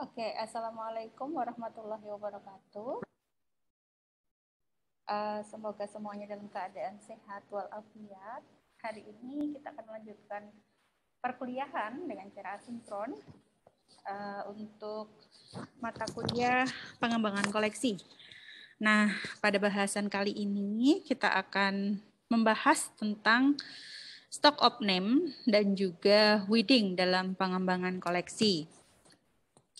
Oke, okay. assalamualaikum warahmatullahi wabarakatuh. Uh, semoga semuanya dalam keadaan sehat walafiat. Hari ini kita akan melanjutkan perkuliahan dengan cara asinkron uh, untuk mata kuliah pengembangan koleksi. Nah, pada bahasan kali ini kita akan membahas tentang stock of name dan juga weeding dalam pengembangan koleksi.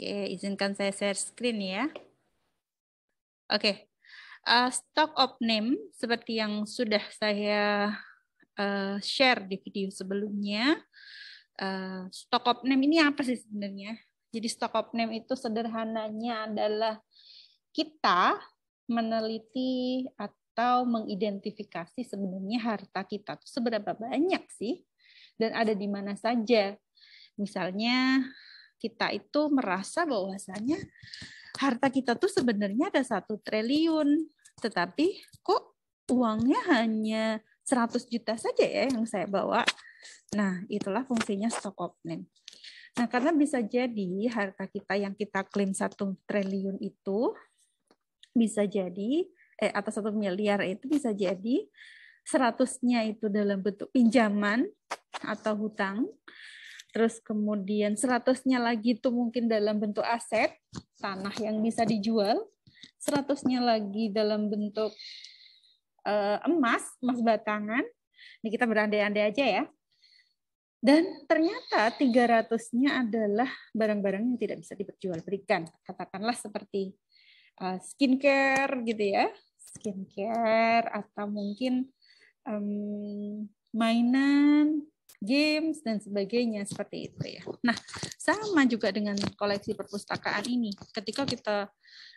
Oke, izinkan saya share screen ya. Oke, uh, stock of name seperti yang sudah saya uh, share di video sebelumnya. Uh, stock of name ini apa sih sebenarnya? Jadi stock of name itu sederhananya adalah kita meneliti atau mengidentifikasi sebenarnya harta kita itu seberapa banyak sih dan ada di mana saja. Misalnya kita itu merasa bahwasanya harta kita tuh sebenarnya ada satu triliun, tetapi kok uangnya hanya 100 juta saja ya yang saya bawa. Nah, itulah fungsinya stok opening. Nah, karena bisa jadi harta kita yang kita klaim satu triliun itu bisa jadi eh, atau satu miliar itu bisa jadi seratusnya itu dalam bentuk pinjaman atau hutang, Terus kemudian seratusnya lagi itu mungkin dalam bentuk aset, tanah yang bisa dijual. Seratusnya lagi dalam bentuk uh, emas, emas batangan. Ini kita berandai-andai aja ya. Dan ternyata 300-nya adalah barang-barang yang tidak bisa diperjualbelikan. Katakanlah seperti uh, skincare gitu ya. Skincare atau mungkin um, mainan games dan sebagainya seperti itu ya. Nah, sama juga dengan koleksi perpustakaan ini. Ketika kita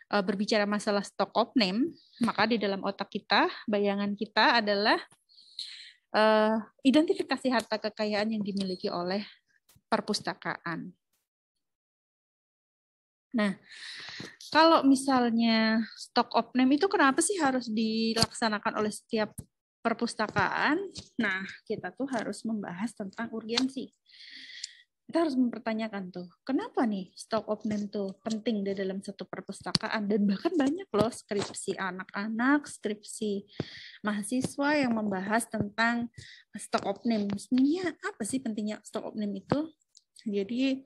eh, berbicara masalah stock of name, maka di dalam otak kita, bayangan kita adalah uh, identifikasi harta kekayaan yang dimiliki oleh perpustakaan. Nah, kalau misalnya stock of name itu kenapa sih harus dilaksanakan oleh setiap perpustakaan, nah kita tuh harus membahas tentang urgensi. Kita harus mempertanyakan tuh, kenapa nih stock of tuh penting di dalam satu perpustakaan dan bahkan banyak loh skripsi anak-anak, skripsi mahasiswa yang membahas tentang stock of name. Sebenarnya apa sih pentingnya stock of itu? Jadi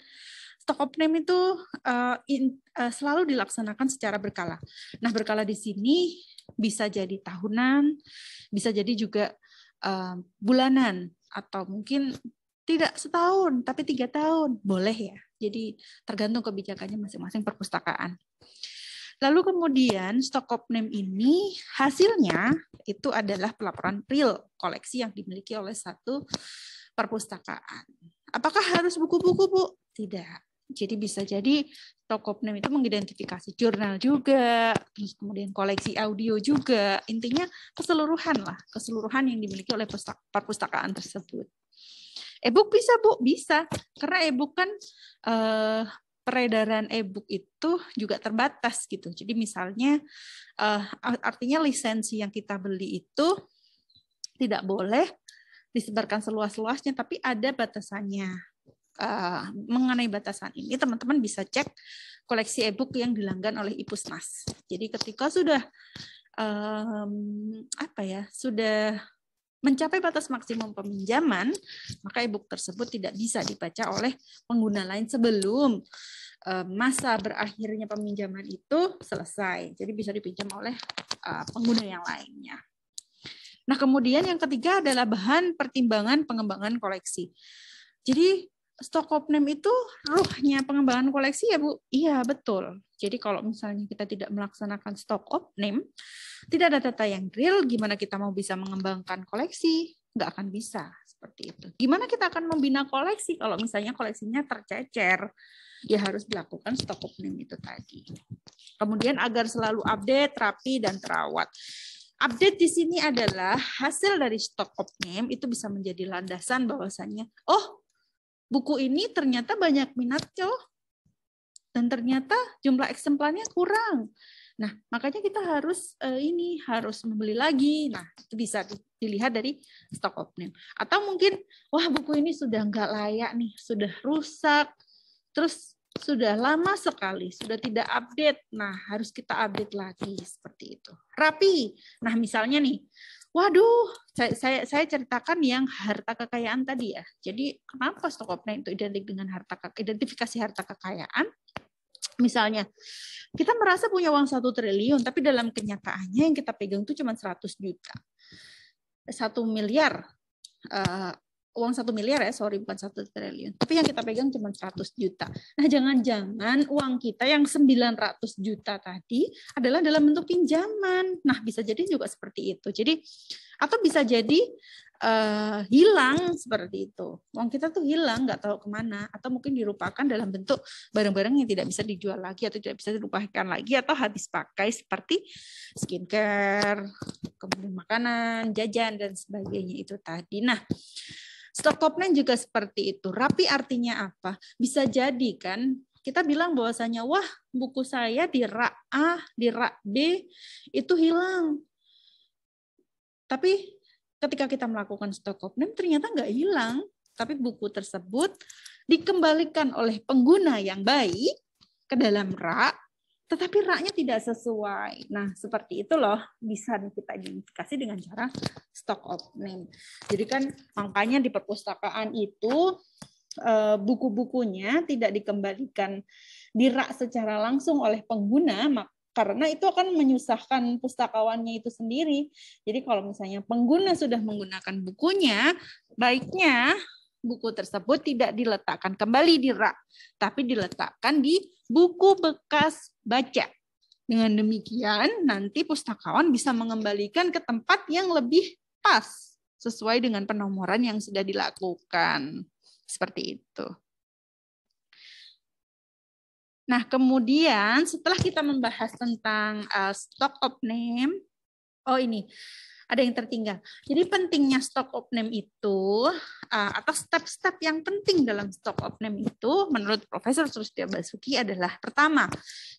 stock opname itu uh, in, uh, selalu dilaksanakan secara berkala. Nah berkala di sini bisa jadi tahunan, bisa jadi juga uh, bulanan atau mungkin tidak setahun tapi tiga tahun boleh ya. Jadi tergantung kebijakannya masing-masing perpustakaan. Lalu kemudian of name ini hasilnya itu adalah pelaporan real koleksi yang dimiliki oleh satu perpustakaan. Apakah harus buku-buku, Bu? Tidak. Jadi bisa jadi Tokopnem itu mengidentifikasi jurnal juga, terus kemudian koleksi audio juga. Intinya keseluruhan lah, keseluruhan yang dimiliki oleh perpustakaan tersebut. E-book bisa, Bu? Bisa. Karena e-book kan eh, peredaran e-book itu juga terbatas gitu. Jadi misalnya eh, artinya lisensi yang kita beli itu tidak boleh disebarkan seluas-luasnya, tapi ada batasannya. Eh, mengenai batasan ini, teman-teman bisa cek koleksi e-book yang dilanggan oleh Ipusnas. Jadi ketika sudah um, apa ya, sudah mencapai batas maksimum peminjaman, maka e-book tersebut tidak bisa dibaca oleh pengguna lain sebelum eh, masa berakhirnya peminjaman itu selesai. Jadi bisa dipinjam oleh eh, pengguna yang lainnya. Nah, kemudian yang ketiga adalah bahan pertimbangan pengembangan koleksi. Jadi stock of name itu ruhnya pengembangan koleksi ya Bu? Iya, betul. Jadi kalau misalnya kita tidak melaksanakan stock of name, tidak ada data yang real, gimana kita mau bisa mengembangkan koleksi? Nggak akan bisa, seperti itu. Gimana kita akan membina koleksi kalau misalnya koleksinya tercecer? Ya harus dilakukan stock of name itu tadi. Kemudian agar selalu update, rapi, dan terawat. Update di sini adalah hasil dari stock of name itu bisa menjadi landasan bahwasannya, oh buku ini ternyata banyak minat cowok Dan ternyata jumlah eksemplarnya kurang. Nah, makanya kita harus uh, ini harus membeli lagi. Nah, itu bisa dilihat dari stok opening. Atau mungkin wah buku ini sudah nggak layak nih, sudah rusak. Terus sudah lama sekali, sudah tidak update. Nah, harus kita update lagi seperti itu. Rapi. Nah, misalnya nih, Waduh, saya, saya, saya ceritakan yang harta kekayaan tadi ya. Jadi kenapa stokopna itu identik dengan harta identifikasi harta kekayaan? Misalnya, kita merasa punya uang satu triliun, tapi dalam kenyataannya yang kita pegang itu cuma 100 juta. satu miliar. Eh, uang satu miliar ya, sorry bukan satu triliun. Tapi yang kita pegang cuma 100 juta. Nah jangan-jangan uang kita yang 900 juta tadi adalah dalam bentuk pinjaman. Nah bisa jadi juga seperti itu. Jadi atau bisa jadi uh, hilang seperti itu. Uang kita tuh hilang nggak tahu kemana. Atau mungkin dirupakan dalam bentuk barang-barang yang tidak bisa dijual lagi atau tidak bisa dirupakan lagi atau habis pakai seperti skincare, kemudian makanan, jajan dan sebagainya itu tadi. Nah Stock komplain juga seperti itu. Rapi artinya apa? Bisa jadi kan kita bilang bahwasanya wah buku saya di rak A, di rak B itu hilang. Tapi ketika kita melakukan stock ternyata nggak hilang, tapi buku tersebut dikembalikan oleh pengguna yang baik ke dalam rak tetapi raknya tidak sesuai. Nah, seperti itu loh bisa kita identifikasi dengan cara stock of name. Jadi kan makanya di perpustakaan itu eh, buku-bukunya tidak dikembalikan di rak secara langsung oleh pengguna, karena itu akan menyusahkan pustakawannya itu sendiri. Jadi kalau misalnya pengguna sudah menggunakan bukunya, baiknya buku tersebut tidak diletakkan kembali di rak, tapi diletakkan di buku bekas baca. Dengan demikian, nanti pustakawan bisa mengembalikan ke tempat yang lebih pas sesuai dengan penomoran yang sudah dilakukan. Seperti itu. Nah, kemudian setelah kita membahas tentang uh, stock of name, oh ini ada yang tertinggal. Jadi pentingnya stock of name itu eh, atau step-step yang penting dalam stock of name itu menurut Profesor Sustia Basuki adalah pertama,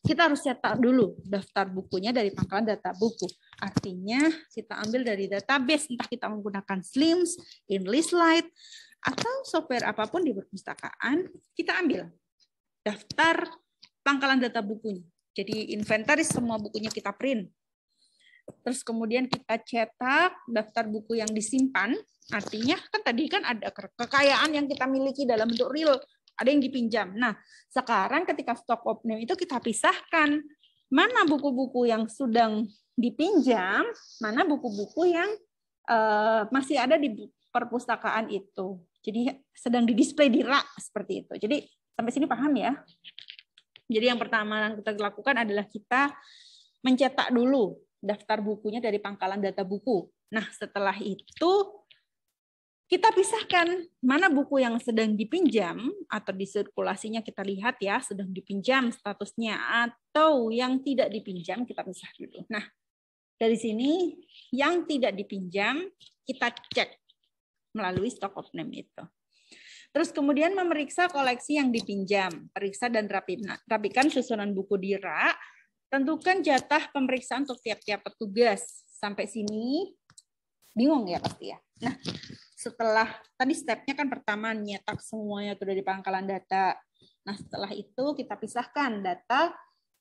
kita harus cetak dulu daftar bukunya dari pangkalan data buku. Artinya kita ambil dari database entah kita menggunakan Slims, Lite, atau software apapun di perpustakaan, kita ambil daftar pangkalan data bukunya. Jadi inventaris semua bukunya kita print terus kemudian kita cetak daftar buku yang disimpan, artinya kan tadi kan ada kekayaan yang kita miliki dalam bentuk real, ada yang dipinjam. Nah, sekarang ketika stok opname itu kita pisahkan mana buku-buku yang sedang dipinjam, mana buku-buku yang uh, masih ada di perpustakaan itu. Jadi sedang didisplay di rak seperti itu. Jadi sampai sini paham ya? Jadi yang pertama yang kita lakukan adalah kita mencetak dulu daftar bukunya dari pangkalan data buku. Nah, setelah itu kita pisahkan mana buku yang sedang dipinjam atau disirkulasinya kita lihat ya, sedang dipinjam statusnya atau yang tidak dipinjam kita pisah dulu. Nah, dari sini yang tidak dipinjam kita cek melalui stock of name itu. Terus kemudian memeriksa koleksi yang dipinjam, periksa dan rapikan susunan buku di rak, Tentukan jatah pemeriksaan untuk tiap-tiap petugas. Sampai sini bingung ya pasti ya. Nah, setelah tadi stepnya kan pertama nyetak semuanya sudah di pangkalan data. Nah, setelah itu kita pisahkan data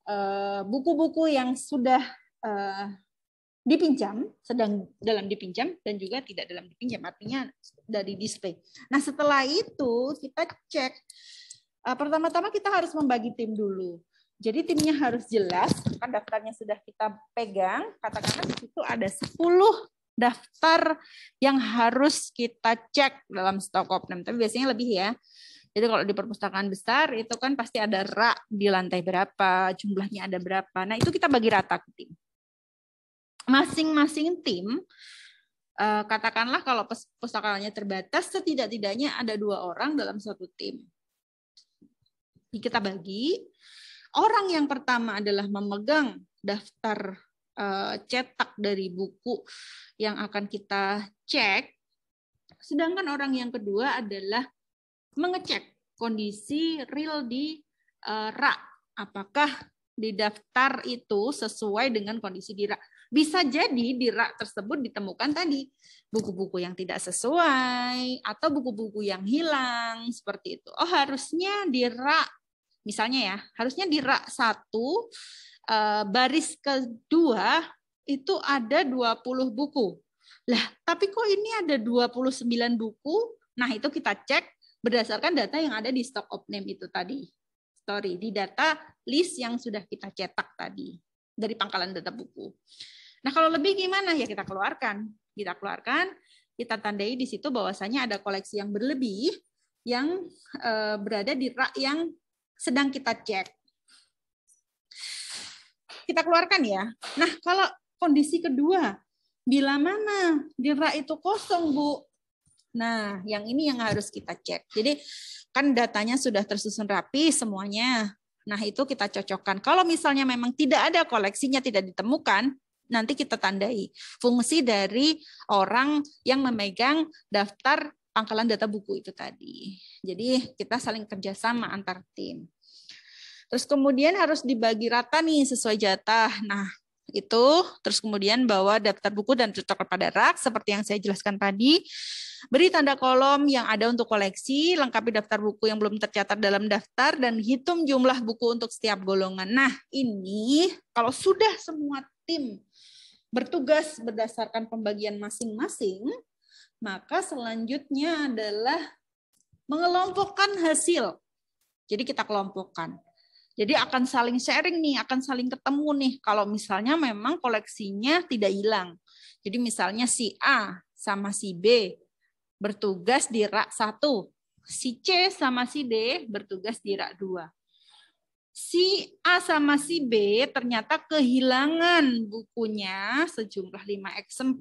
eh, buku-buku yang sudah eh, dipinjam, sedang dalam dipinjam dan juga tidak dalam dipinjam, artinya dari display. Nah, setelah itu kita cek eh, pertama-tama kita harus membagi tim dulu. Jadi timnya harus jelas, kan daftarnya sudah kita pegang, katakanlah di situ ada 10 daftar yang harus kita cek dalam stok opnam, tapi biasanya lebih ya. Jadi kalau di perpustakaan besar itu kan pasti ada rak di lantai berapa, jumlahnya ada berapa. Nah, itu kita bagi rata ke tim. Masing-masing tim eh, katakanlah kalau pustakaannya terbatas setidak-tidaknya ada dua orang dalam satu tim. Kita bagi Orang yang pertama adalah memegang daftar eh, cetak dari buku yang akan kita cek. Sedangkan orang yang kedua adalah mengecek kondisi real di eh, rak. Apakah di daftar itu sesuai dengan kondisi di rak. Bisa jadi di rak tersebut ditemukan tadi buku-buku yang tidak sesuai atau buku-buku yang hilang seperti itu. Oh harusnya di rak Misalnya ya, harusnya di rak satu eh, baris kedua itu ada 20 buku. Lah, tapi kok ini ada 29 buku? Nah, itu kita cek berdasarkan data yang ada di stock of name itu tadi. Sorry, di data list yang sudah kita cetak tadi dari pangkalan data buku. Nah, kalau lebih gimana? Ya kita keluarkan. Kita keluarkan, kita tandai di situ bahwasanya ada koleksi yang berlebih yang eh, berada di rak yang sedang kita cek. Kita keluarkan ya. Nah, kalau kondisi kedua, bila mana dirak itu kosong, Bu. Nah, yang ini yang harus kita cek. Jadi, kan datanya sudah tersusun rapi semuanya. Nah, itu kita cocokkan. Kalau misalnya memang tidak ada koleksinya, tidak ditemukan, nanti kita tandai fungsi dari orang yang memegang daftar pangkalan data buku itu tadi. Jadi kita saling kerjasama antar tim. Terus kemudian harus dibagi rata nih sesuai jatah. Nah, itu terus kemudian bawa daftar buku dan cocok kepada rak seperti yang saya jelaskan tadi. Beri tanda kolom yang ada untuk koleksi, lengkapi daftar buku yang belum tercatat dalam daftar, dan hitung jumlah buku untuk setiap golongan. Nah, ini kalau sudah semua tim bertugas berdasarkan pembagian masing-masing, maka selanjutnya adalah mengelompokkan hasil. Jadi kita kelompokkan. Jadi akan saling sharing nih, akan saling ketemu nih kalau misalnya memang koleksinya tidak hilang. Jadi misalnya si A sama si B bertugas di rak 1, si C sama si D bertugas di rak 2. Si A sama si B ternyata kehilangan bukunya sejumlah 5 eksemplar